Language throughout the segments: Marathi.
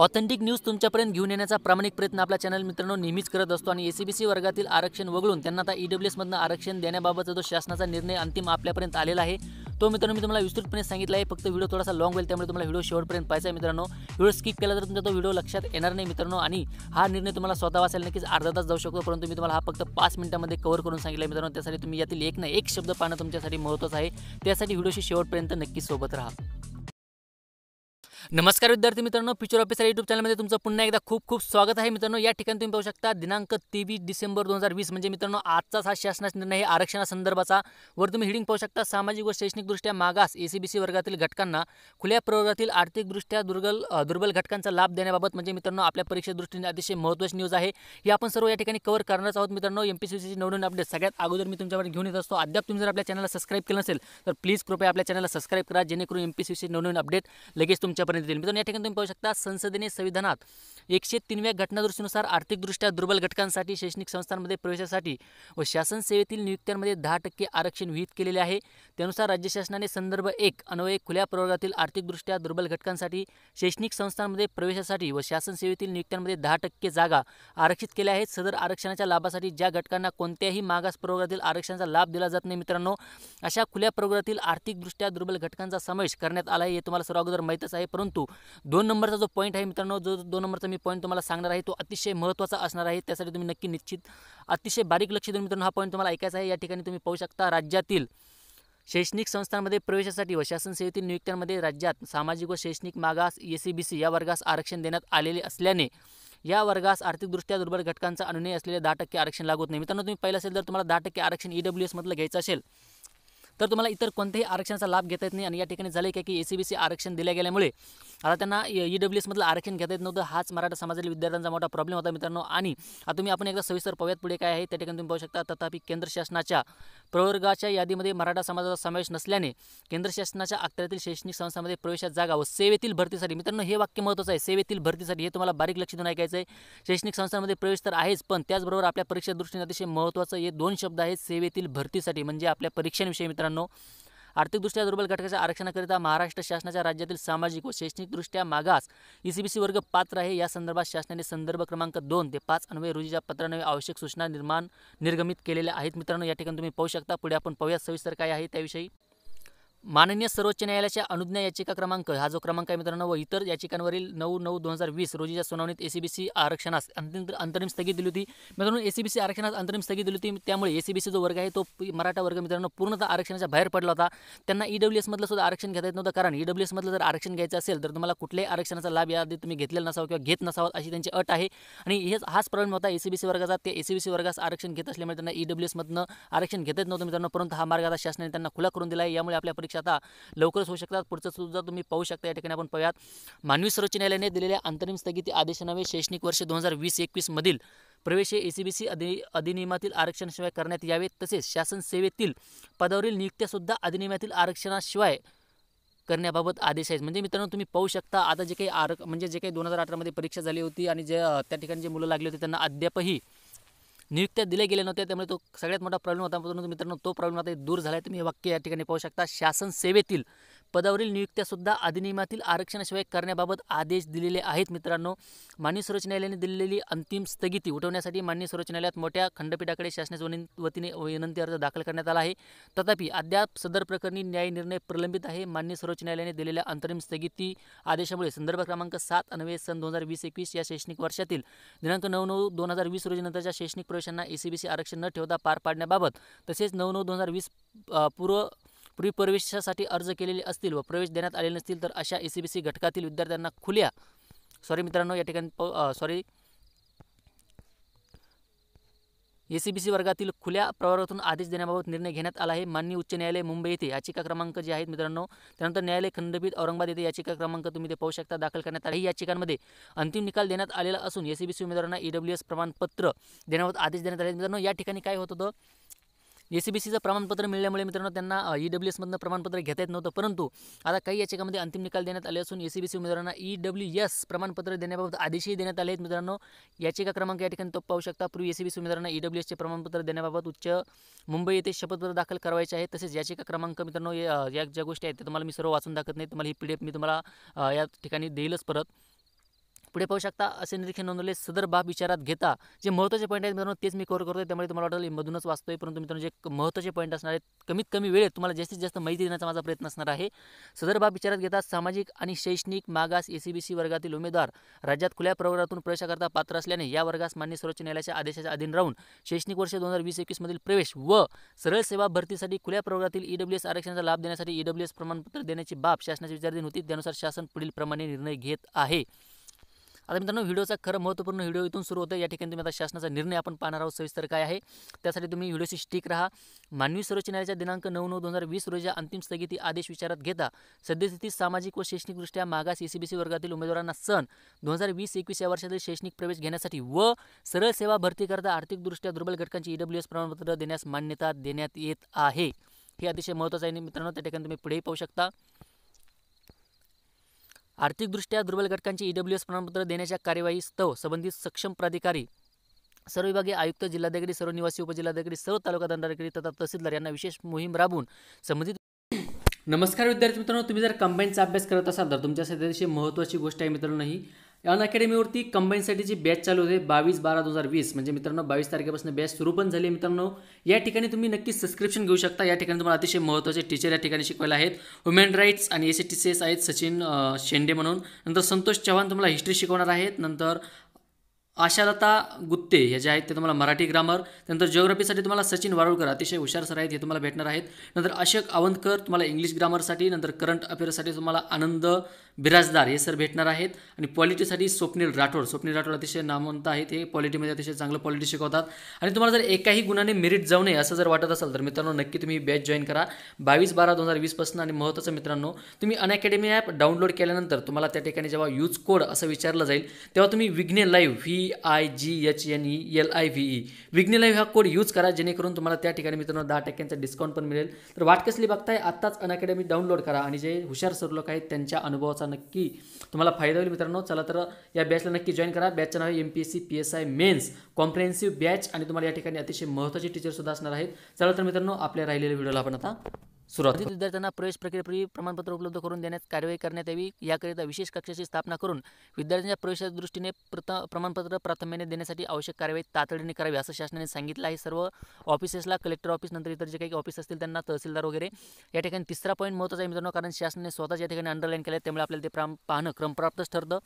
ऑथेंटिक न्यूज तुमच्यापर्यंत घेऊन येण्याचा प्रामाणिक प्रयत्न आपला चॅनल मित्रांनो नेहमीच करत असतो आणि एसीबीसी वर्गातील आरक्षण वगळून त्यांना आता ईडब्ल्यूएसमधनं e आरक्षण देण्याबाबतचा जो शासनाचा निर्णय अंतिम आपल्यापर्यंत आलेला आहे तो मित्रांनो मी तुम्हाला विस्तृतपणे सांगितलं आहे फक्त व्हिडिओ थोडासा लाँग होईल त्यामुळे तुम्हाला व्हिडिओ शेवटपर्यंत पाहिजे आहे मित्रांनो व्हिडिओ स्किप केला तर तुमचा तो व्हिडिओ लक्षात येणार नाही मित्रांनो आणि हा निर्णय तुम्हाला स्वतः वाचायला नक्कीच अर्धा तास जाऊ शकतो परंतु मी तुम्हाला हा फक्त पाच मिनिटामध्ये कव्हर करून सांगितलं मित्रांनो त्यासाठी तुम्ही यातील एक ना एक शब्द पाहणं तुमच्यासाठी महत्त्वाचं आहे त्यासाठी व्हिडिओशी शेवटपर्यंत नक्की सोबत राहा नमस्कार विद्यार्थी मित्रांनो फ्युचर ऑफिसर युट्यूब चॅनलमध्ये तुमचं पुन्हा एकदा खूप खूप स्वागत आहे मित्रांनो या ठिकाणी तुम्ही पाहू शकता दिनांक तेवीस डिसेंबर दोन हजार वीस म्हणजे मित्रांनो आजचा हा शासनाचा निर्णय आरक्षणासंदर्भाचा वर तुम्ही हिडिंग पाहू शकता सामाजिक व शैक्षणिकदृष्ट्या मागास एसीबीसी वर्गातील घटकांना खुल्या प्रवर्गातील आर्थिकदृष्ट्या दुर्बल दुर्बल घटकांचा लाभ देण्याबाबत म्हणजे मित्रांनो आपल्या दृष्टीने अतिशय महत्त्वाची न्यूज आहे हे आपण सर्व या ठिकाणी कव्हर करणार आहोत मित्रांनो एम पी सी नवनवीन अपडेट सगळ्यात अगोदर मी तुमच्यावर घेऊन येत असतो अद्याप तुम्ही जर आपल्या चॅनलला सबस्क्राईब केलं नसेल तर प्लीज कृपया आपल्या चॅनलला सबस्क्राईब करा जेणेकरून एम पी सी सी नवनवीन अपडेट लगेच तुमच्या पर्यंत मित्रांनो या ठिकाणी तुम्ही पाहू शकता संसदेने संविधानात एकशे तीनव्या घटनादुरुस्तीनुसार आर्थिकदृष्ट्या दुर्बल घटकांसाठी शैक्षणिक संस्थांमध्ये प्रवेशासाठी व शासन सेवेतील नियुक्त्यांमध्ये दहा टक्के आरक्षण विहित केलेले आहे त्यानुसार राज्य शासनाने संदर्भ एक अन्वय खुल्या प्रवर्गातील आर्थिकदृष्ट्या दुर्बल घटकांसाठी शैक्षणिक संस्थांमध्ये प्रवेशासाठी व शासन सेवेतील नियुक्त्यांमध्ये दहा टक्के जागा आरक्षित केल्या आहेत सदर आरक्षणाच्या लाभासाठी ज्या घटकांना कोणत्याही मागास प्रवर्गातील आरक्षणाचा लाभ दिला जात नाही मित्रांनो अशा खुल्या प्रवर्गातील आर्थिकदृष्ट्या दुर्बल घटकांचा समावेश करण्यात आला आहे हे तुम्हाला सर्व अगोदर माहीतच आहे परंतु दोन नंबरचा जो पॉईंट आहे मित्रांनो जो दोन नंबरचा मी पॉईंट तुम्हाला सांगणार आहे तो अतिशय महत्त्वाचा असणार आहे त्यासाठी तुम्ही नक्की निश्चित अतिशय बारीक लक्ष देऊन मित्रांनो हा पॉईंट तुम्हाला ऐकायचा आहे या ठिकाणी तुम्ही पाहू शकता राज्यातील शैक्षणिक संस्थांमध्ये प्रवेशासाठी व शासन सेवेतील नियुक्त्यांमध्ये राज्यात सामाजिक व शैक्षणिक मागास ए सी बी सी या वर्गास आरक्षण देण्यात आलेले असल्याने या वर्गास आर्थिकदृष्ट्या दुर्बल घटकांचा अनुनय असलेले दहा टक्के आरक्षण लागत नाही मित्रांनो तुम्ही पहिलं असेल तर तुम्हाला दहा टक्के आरक्षण ई e डब्ल्यू एसमधलं घ्यायचं असेल तर तुम्हाला इतर कोणत्याही आरक्षणाचा लाभ घेता येत नाही आणि या ठिकाणी झाले काय की ए सी बी सी आरक्षण दिल्या गेल्यामुळे आता त्यांना ई e डब्ल्यू एसमधलं आरक्षण घेता येत नव्हतं हाच मराठा समाजातील विद्यार्थ्यांचा मोठा प्रॉब्लेम होता मित्रांनो आणि आता तुम्ही आपण एकदा सविस्तर पाहूयात पुढे काय आहे त्या ठिकाणी तुम्ही पाहू शकता तथापि केंद्र शासनाच्या प्रवर्गाच्या यादीमध्ये मराठा समाजाचा समावेश नसल्याने केंद्र शासनाच्या अखत्यारीतील शैक्षणिक संस्थांमध्ये प्रवेशात जागा व सेवेतील भरतीसाठी मित्रांनो हे वाक्य महत्त्वाचं आहे सेवेतील भरतीसाठी हे तुम्हाला बारीक लक्ष देऊन ऐकायचं आहे शैक्षणिक संस्थांमध्ये प्रवेश तर आहेच पण त्याचबरोबर आपल्या परीक्षा दृष्टीने अतिशय महत्त्वाचं हे दोन शब्द आहेत सेवेतील भरतीसाठी म्हणजे आपल्या परीक्षांविषयी मित्रांनो मित्रांनो आर्थिकदृष्ट्या दुर्बल घटकाच्या आरक्षणाकरिता महाराष्ट्र शासनाच्या राज्यातील सामाजिक व शैक्षणिकदृष्ट्या मागास सी e वर्ग पात्र आहे या संदर्भात शासनाने संदर्भ क्रमांक दोन ते पाच अन्वय रोजीच्या पत्रान्वये आवश्यक सूचना निर्माण निर्गमित केलेल्या आहेत मित्रांनो या ठिकाणी तुम्ही पाहू शकता पुढे आपण पाहूया सविस्तर काय आहे त्याविषयी माननीय सर्वोच्च न्यायालयाच्या अनुज्ञा याचिका क्रमांक हा जो क्रमांक आहे मित्रांनो व इतर याचिकांवरील नऊ नऊ दोन हजार वीस रोजीच्या सुनावणीत एसीबीसी आरक्षणास अंतिम अंतरिम स्थगिती दिली होती मित्रांनो एसीबीसी आरक्षणास अंतरिम स्थगिती दिली होती त्यामुळे सी जो वर्ग आहे तो मराठा वर्ग मित्रांनो पूर्णतः आरक्षणाच्या बाहेर पडला होता त्यांना डब्ल्यू e एसमधलं सुद्धा आरक्षण घेता येत नव्हतं कारण ईडब्ल्यू e एसमधलं जर आरक्षण घ्यायचं असेल तर तुम्हाला कुठल्याही आरक्षणाचा लाभ याआधी तुम्ही घेतलेला नसावा किंवा घेत नसावा अशी त्यांची अट आहे आणि हेच हाच प्रॉब्लेम होता एसीबीसी वर्गाचा ते एसीबीसी वर्गास आरक्षण घेत असल्यामुळे त्यांना ईडब्ल्यू e एसमधनं आरक्षण घेत नव्हतं मित्रांनो परंतु हा मार्ग आता शासनाने त्यांना खुला करून दिला आहे यामुळे आपल्या आता लवकरच होऊ शकतात पुढचं सुद्धा तुम्ही पाहू शकता या ठिकाणी आपण पाहूयात मानवी सर्वोच्च न्यायालयाने दिलेल्या अंतरिम स्थगिती आदेशानवे शैक्षणिक वर्ष दोन हजार वीस एकवीसमधील प्रवेश हे ए सी बी सी अधि अधिनियमातील आरक्षणाशिवाय करण्यात यावे तसेच शासन सेवेतील पदावरील नियुक्त्यासुद्धा अधिनियमातील आरक्षणाशिवाय करण्याबाबत आदेश आहेत म्हणजे मित्रांनो तुम्ही पाहू शकता आता जे काही आर म्हणजे जे काही दोन हजार अठरामध्ये परीक्षा झाली होती आणि जे त्या ठिकाणी जे मुलं लागले होते त्यांना अद्यापही नियुक्त्या दिल्या गेल्या नव्हत्या त्यामुळे तो सगळ्यात मोठा प्रॉब्लेम होता परंतु मित्रांनो तो प्रॉब्लेम आता दूर झाला आहे तुम्ही वाक्य या ठिकाणी पाहू शकता शासन सेवेतील पदावरील नियुक्त्यासुद्धा अधिनियमातील आरक्षणाशिवाय करण्याबाबत आदेश दिलेले आहेत मित्रांनो मान्य सर्वोच्च न्यायालयाने दिलेली अंतिम स्थगिती उठवण्यासाठी मान्य सर्वोच्च न्यायालयात मोठ्या खंडपीठाकडे शासनाच्या वतीने विनंती अर्ज दाखल करण्यात आला आहे तथापि अद्याप सदर प्रकरणी न्याय निर्णय प्रलंबित आहे मान्य सर्वोच्च न्यायालयाने दिलेल्या अंतरिम स्थगिती आदेशामुळे संदर्भ क्रमांक सात अन्वे सन दोन हजार वीस एकवीस या शैक्षणिक वर्षातील दिनांक नऊ नऊ दोन हजार वीस रोजी नंतरच्या शैक्षणिक प्रवेशांना एसीबीसी आरक्षण न ठेवता पार पाडण्याबाबत तसेच नऊ नऊ दोन हजार वीस पूर्व पूर्वी प्रवेशासाठी अर्ज केलेले असतील व प्रवेश देण्यात आलेले नसतील तर अशा ए सी बी सी घटकातील विद्यार्थ्यांना खुल्या सॉरी मित्रांनो या ठिकाणी सॉरी एसीबीसी e वर्गातील खुल्या प्रवर्गातून आदेश देण्याबाबत निर्णय घेण्यात आला आहे मान्य उच्च न्यायालय मुंबई येथे याचिका क्रमांक जे आहेत मित्रांनो त्यानंतर न्यायालय खंडपीठ औरंगाबाद येथे याचिका क्रमांक तुम्ही ते पाहू शकता दाखल करण्यात आला ही याचिकांमध्ये अंतिम निकाल देण्यात आलेला असून एसीबीसी e उमेदवारांना डब्ल्यू e एस प्रमाणपत्र देण्याबाबत आदेश देण्यात आले मित्रांनो या ठिकाणी काय होत होतं ए सी बी सीचं प्रमाणपत्र मिळाल्यामुळे मित्रांनो त्यांना ई डब्ल्यू e एसमधनं प्रमाणपत्र घेता येत नव्हतं परंतु आता काही याचिकामध्ये अंतिम निकाल देण्यात आले असून ए सी बी सी उमेदवारांना ई डब्ल्यू एस प्रमाणपत्र देण्याबाबत आदेशही देण्यात आले आहेत मित्रांनो याचिका क्रमांक या ठिकाणी तो पाहू शकता पूर्वी ए सी बी सी उमेदवारांना ई e डब्ल्यू एसचे प्रमाणपत्र देण्याबाबत उच्च मुंबई येथे शपथपत्र दाखल करायचे आहे तसेच याचिका क्रमांक मित्रांनो या ज्या गोष्टी आहेत त्या तुम्हाला मी सर्व वाचून दाखत नाही तुम्हाला ही पी डी एफ मी तुम्हाला या ठिकाणी देईलच परत पुढे पाहू शकता असे निरीक्षण नोंदवले सदर बाब विचारात घेता जे महत्त्वाचे पॉईंट आहेत मित्रांनो तेच मी कव्हर करतो त्यामुळे तुम्हाला वाटेल मधूनच वाचतोय परंतु मित्रांनो जे महत्त्वाचे पॉईंट असणार आहेत कमीत कमी वेळेत तुम्हाला जास्तीत जास्त माहिती देण्याचा माझा प्रयत्न असणार आहे सदर बाब विचारात घेता सामाजिक आणि शैक्षणिक मागास एसीबीसी वर्गातील उमेदवार राज्यात खुल्या प्रवर्गातून प्रवेशाकरता पात्र असल्याने या वर्गास मान्य सर्वोच्च न्यायालयाच्या आदेशाच्या अधीन राहून शैक्षणिक वर्ष दोन हजार वीस एकवीसमधील प्रवेश व सरळ सेवा भरतीसाठी खुल्या प्रवर्गातील ईडब्ल्यूएस e आरक्षणाचा लाभ देण्यासाठी ईडब्ल्यूएस e प्रमाणपत्र देण्याची बाब शासनाची विचारधीन होती त्यानुसार शासन पुढील प्रमाणे निर्णय घेत आहे आता मित्रांनो व्हिडिओचा खरं महत्त्वपूर्ण व्हिडिओ इथून सुरू होतो या ठिकाणी तुम्ही आता शासनाचा निर्णय आपण पाहणार आहोत सविस्तर काय आहे त्यासाठी तुम्ही व्हिडिओशी स्टिक राहा मानवी सर्वोच्च न्यायालयाच्या दिनांक नऊ नऊ दोन हजार वीस रोजीच्या अंतिम स्थगिती आदेश विचारात घेता सद्यस्थितीत सामाजिक व शैक्षणिकदृष्ट्या मागास एसीबीसी वर्गातील उमेदवारांना सन दोन हजार वीस एकवीस या वर्षातील शैक्षणिक प्रवेश घेण्यासाठी व सरळ सेवा भरतीकरता आर्थिकदृष्ट्या दुर्बल घटकांची ईडब्ल्यू एस प्रमाणपत्र देण्यास मान्यता देण्यात येत आहे हे अतिशय महत्त्वाचं आहे मित्रांनो त्या ठिकाणी तुम्ही पुढेही पाहू शकता आर्थिकदृष्ट्या दुर्बल घटकांची डब्ल्यू एस प्रमाणपत्र देण्याच्या कार्यवाही स्तव संबंधित सक्षम प्राधिकारी सर्व विभागीय आयुक्त जिल्हाधिकारी सर्व निवासी उपजिल्हाधिकारी सर्व तालुका दंडाधिकारी तथा तहसीलदार यांना विशेष मोहीम राबवून संबंधित नमस्कार विद्यार्थी मित्रांनो तुम्ही जर कंबाईनचा अभ्यास करत असाल तर तुमच्यासाठी अतिशय महत्त्वाची गोष्ट आहे मित्रांनो ही अन अकॅडमीवरती कंबाईनसाठी जी बॅच चालू होते बावीस बारा दोन हजार वीस म्हणजे मित्रांनो बावीस तारखेपासून बॅच सुरू पण झाली मित्रांनो या ठिकाणी तुम्ही नक्कीच सबस्क्रिप्शन घेऊ शकता या ठिकाणी तुम्हाला अतिशय महत्त्वाचे टीचर या ठिकाणी शिकवायला आहेत वुमेन राईट्स आणि एस टी सी एस आहेत सचिन शेंडे म्हणून नंतर संतोष चव्हाण तुम्हाला हिस्ट्री शिकवणार आहेत नंतर आशालता गुत्ते हे जे आहेत ते तुम्हाला मराठी ग्रामर नंतर जिओग्राफीसाठी तुम्हाला सचिन वारुळकर अतिशय हुशार सर आहेत हे तुम्हाला भेटणार आहेत नंतर अशोक आवंतकर तुम्हाला इंग्लिश ग्रामरसाठी नंतर करंट अफेअर्ससाठी तुम्हाला आनंद बिराजदार हे सर भेटणार आहेत आणि पॉलिटीसाठी स्वप्नील राठोड स्वप्नील राठोड अतिशय नामवंत आहेत हे पॉलिटीमध्ये अतिशय चांगलं पॉलिटी शिकवतात आणि तुम्हाला जर एकाही गुणाने मेरिट जाऊ नये असं जर वाटत असेल तर मित्रांनो नक्की तुम्ही बॅच जॉईन करा बावीस बारा दोन हजार वीसपासून आणि महत्त्वाचं मित्रांनो तुम्ही अनअकॅडमी ॲप डाउनलोड केल्यानंतर तुम्हाला त्या ठिकाणी जेव्हा यूज कोड असं विचारलं जाईल तेव्हा तुम्ही Vighne live V I G H N E L I V E Vighne live हा कोड यूज करा जेणेकरून तुम्हाला त्या ठिकाणी मित्रांनो दहा टक्क्यांचा डिस्काउंट पण मिळेल तर वाट कसली बघताय आत्ताच अकॅडमी डाउनलोड करा आणि जे हुशार सर लोक आहेत त्यांच्या अनुभवाचा नक्की तुम्हाला फायदा होईल मित्रांनो चला तर या बॅचला नक्की जॉईन करा बॅचचं नाव आहे M P S C P S I mains comprehensive batch आणि तुम्हाला या ठिकाणी अतिशय महत्त्वाचे सुद्धा असणार आहेत चला तर मित्रांनो आपल्या राहिलेल्या व्हिडिओला आपण आता सुरुवात विद्यार्थ्यांना प्रवेश प्रक्रियेपूर्वी प्रमाणपत्र उपलब्ध करून देण्यात कार्यवाही करण्यात यावी याकरिता विशेष कक्षाची स्थापना करून विद्यार्थ्यांच्या प्रवेशाच्या दृष्टीने प्रमाणपत्र प्राथम्याने देण्यासाठी आवश्यक कार्यवाही तातडीने करावी असं शासनाने सांगितलं आहे सर्व ऑफिसेसला कलेक्टर ऑफिस नंतर इतर जे काही ऑफिस असतील त्यांना तहसीलदार वगैरे या ठिकाणी तिसरा पॉईंट महत्त्वाचा आहे मित्रांनो कारण शासनाने स्वतःच्या या ठिकाणी अंडरलाईन केलं त्यामुळे आपल्याला ते प्राम पाहणं क्रमप्राप्तच ठरतं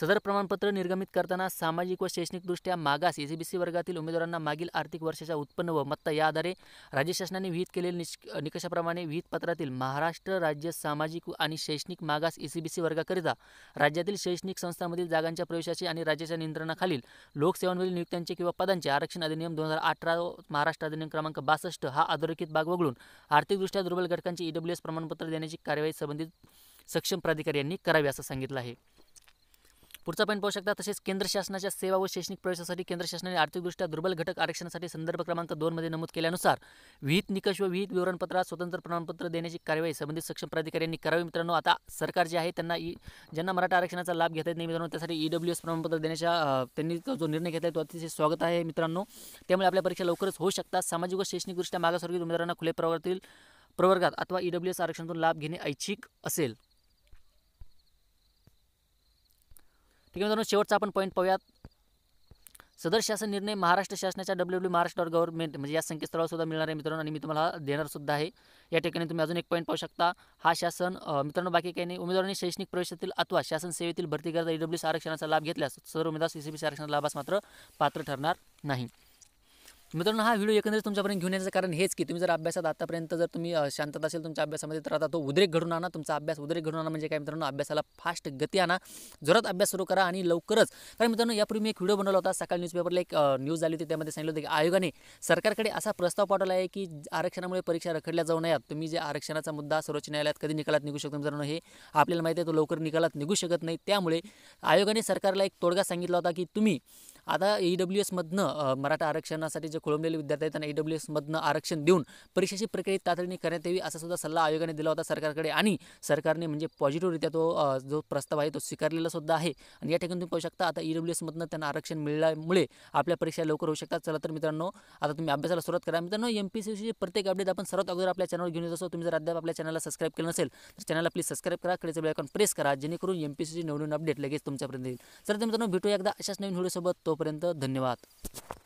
सदर प्रमाणपत्र निर्गमित करताना सामाजिक व शैक्षणिकदृष्ट्या मागास सी वर्गातील उमेदवारांना मागील आर्थिक वर्षाच्या उत्पन्न व मत्ता या आधारे राज्य शासनाने विहित केलेल्या निष निकषाप्रमाणे विहित पत्रातील महाराष्ट्र राज्य सामाजिक आणि शैक्षणिक मागास सी वर्गाकरिता राज्यातील शैक्षणिक संस्थांमधील जागांच्या प्रवेशाची आणि राज्याच्या नियंत्रणाखालील लोकसेवांवरील नियुक्त्यांचे किंवा पदांचे आरक्षण अधिनियम दोन हजार अठरा महाराष्ट्र अधिनियम क्रमांक बासष्ट हा अधोरेखित भाग वगळून आर्थिकदृष्ट्या दुर्बल घटकांची ईडब्ल्यूएस e प्रमाणपत्र देण्याची कार्यवाही संबंधित सक्षम प्राधिकारी यांनी करावी असं सांगितलं आहे पुढचा पॉईंट पाहू शकता तसेच केंद्र शासनाच्या सेवा व शैक्षणिक प्रवेशासाठी केंद्र शासनाने आर्थिकदृष्ट्या दुर्बल घटक आरक्षणासाठी संदर्भ क्रमांक दोनमध्ये नमूद केल्यानुसार विहित निकष व विहित विवरणपत्रात स्वतंत्र प्रमाणपत्र देण्याची कार्यवाही संबंधित सक्षम प्राधिकाऱ्यांनी करावी मित्रांनो आता सरकार जे आहे त्यांना ई ज्यांना मराठा आरक्षणाचा लाभ घेता येत नाही मित्रांनो त्यासाठी ई डब्ल्यू एस प्रमाणपत्र देण्याचा त्यांनी जो निर्णय घेतला तो अतिशय स्वागत आहे मित्रांनो त्यामुळे आपल्या परीक्षा लवकरच होऊ शकतात सामाजिक व शैक्षणिकदृष्ट्या मागासवर्गीय उमेदवारांना खुले प्रवर्गातील प्रवर्गात अथवा ई डब्ल्यू एस आरक्षणातून लाभ घेणे ऐच्छिक असेल ठीक मित्रांनो शेवटचा आपण पॉईंट पाहूयात सदर शासन निर्णय महाराष्ट्र शासनाच्या W W e Maharashtra dot government म्हणजे या संकेतस्थळावर सुद्धा मिळणार आहे मित्रांनो आणि मी तुम्हाला देणार सुद्धा आहे या ठिकाणी तुम्ही अजून एक पॉईंट पाहू शकता हा शासन मित्रांनो बाकी काही नाही उमेदवारांनी शैक्षणिक प्रवेशातील अथवा शासन सेवेतील भरती करता डब्ल्यू e आरक्षणाचा लाभ घेतल्यास सदर उमेदवार बी आरक्षणाचा लाभास मात्र पात्र ठरणार नाही मित्रांनो हा व्हिडिओ एकंदरीत तुमच्यापर्यंत घेऊन येण्याचं कारण हेच की तुम्ही जर अभ्यासात आतापर्यंत जर तुम्ही शांतता असेल तुमच्या अभ्यासामध्ये तर आता तो उद्रेक घडून आणा तुमचा अभ्यास उद्रेक घडून आणा म्हणजे काय मित्रांनो अभ्यासाला फास्ट गती आणा जोरात अभ्यास सुरू करा आणि लवकरच कारण मित्रांनो यापूर्वी मी एक व्हिडिओ बनवला होता सकाळ न्यूजपेपरला एक न्यूज आली होती त्यामध्ये सांगितलं होतं की आयोगाने सरकारकडे असा प्रस्ताव पाठवला आहे की आरक्षणामुळे परीक्षा रखडल्या जाऊ नयात तुम्ही जे आरक्षणाचा मुद्दा सर्वोच्च न्यायालयात कधी निकालात निघू शकतो मित्रांनो हे आपल्याला माहिती आहे तो लवकर निकालात निघू शकत नाही त्यामुळे आयोगाने सरकारला एक तोडगा सांगितला होता की तुम्ही आता ई e डब्ल्यू एसमधनं मराठा आरक्षणासाठी जे खोळंबलेले विद्यार्थी आहेत त्यांना ईडब्ल्यू एसमधनं आरक्षण देऊन परीक्षेची प्रक्रिया तातडीने करण्यात यावी असा सुद्धा सल्ला आयोगाने दिला होता सरकारकडे आणि सरकारने म्हणजे पॉझिटिव्हरित्या तो जो प्रस्ताव आहे तो स्वीकारलेला सुद्धा आहे आणि या ठिकाणी तुम्ही पाहू शकता आता ईडब्ल्यू एसमधनं त्यांना आरक्षण मिळाल्यामुळे आपल्या परीक्षा लवकर होऊ शकतात चला तर मित्रांनो आता तुम्ही अभ्यासाला सुरुवात करा मित्रांनो एम पी सीची प्रत्येक अपडेट आपण सर्वात अगोदर आपल्या चॅनलवर घेऊन येत तुम्ही जर अद्याप आपल्या चॅनलला सबस्क्राईब केलं नसेल तर चॅनलला प्लीज सबस्क्राईब करा कडेचं बेलकॉन प्रेस करा जेणेकरून एम पी सी नवीन अपडेट लगेच तुमच्यापर्यंत येईल तर मित्रांनो भेटू एकदा अशाच नवीन व्हिडिओसोबत तोपर्यंत धन्यवाद